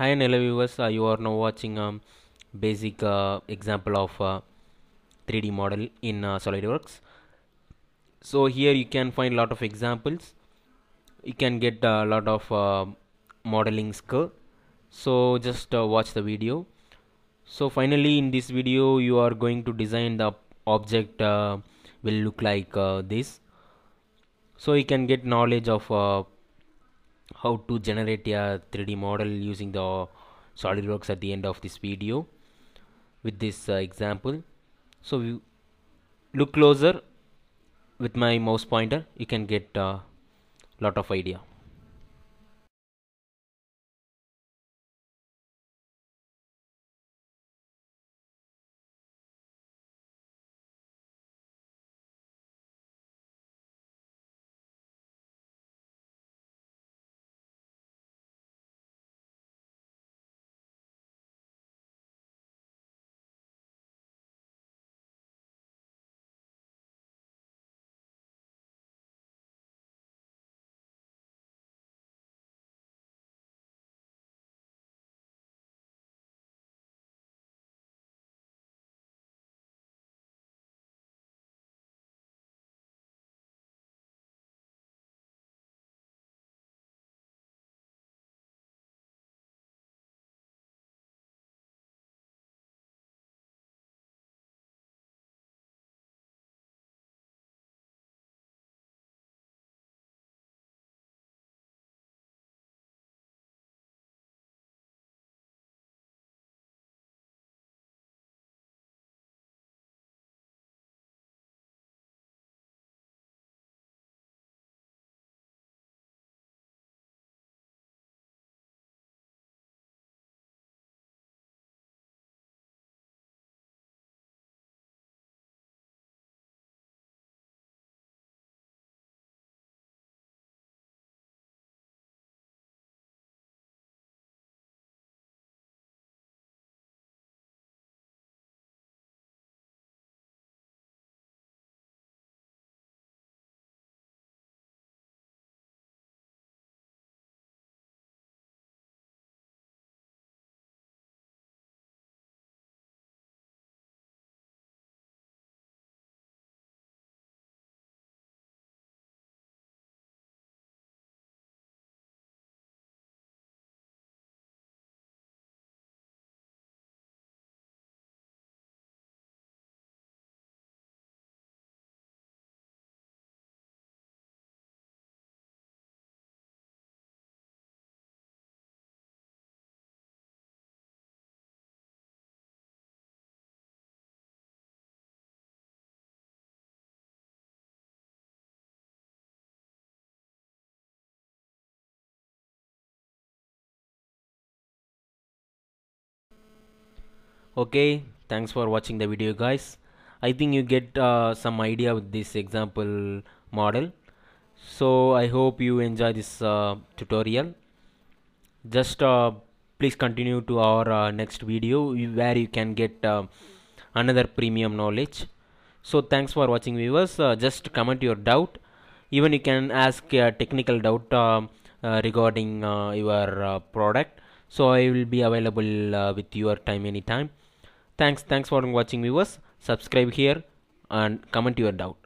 hi and hello viewers uh, you are now watching a um, basic uh, example of uh, 3d model in uh, solidworks so here you can find lot of examples you can get a uh, lot of uh, modeling skill so just watch the video so finally in this video you are going to design the object will look like this so you can get knowledge of how to generate a 3d model using the solidworks at the end of this video with this uh, example so we look closer with my mouse pointer you can get a uh, lot of idea okay thanks for watching the video guys i think you get uh, some idea with this example model so i hope you enjoy this uh, tutorial just uh, please continue to our uh, next video where you can get uh, another premium knowledge so thanks for watching viewers uh, just comment your doubt even you can ask a technical doubt regarding your product so i will be available uh, with your time anytime thanks thanks for watching viewers subscribe here and comment your doubt